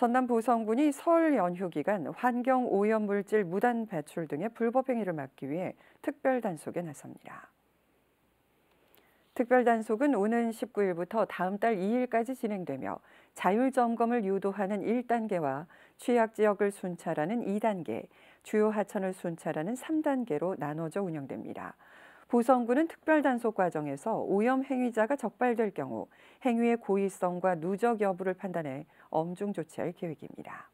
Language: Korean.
전남 부성군이 설 연휴 기간 환경 오염 물질 무단 배출 등의 불법 행위를 막기 위해 특별 단속에 나섭니다. 특별 단속은 오는 19일부터 다음 달 2일까지 진행되며 자율 점검을 유도하는 1단계와 취약 지역을 순찰하는 2단계, 주요 하천을 순찰하는 3단계로 나눠져 운영됩니다. 보성구는 특별단속 과정에서 오염 행위자가 적발될 경우 행위의 고의성과 누적 여부를 판단해 엄중 조치할 계획입니다.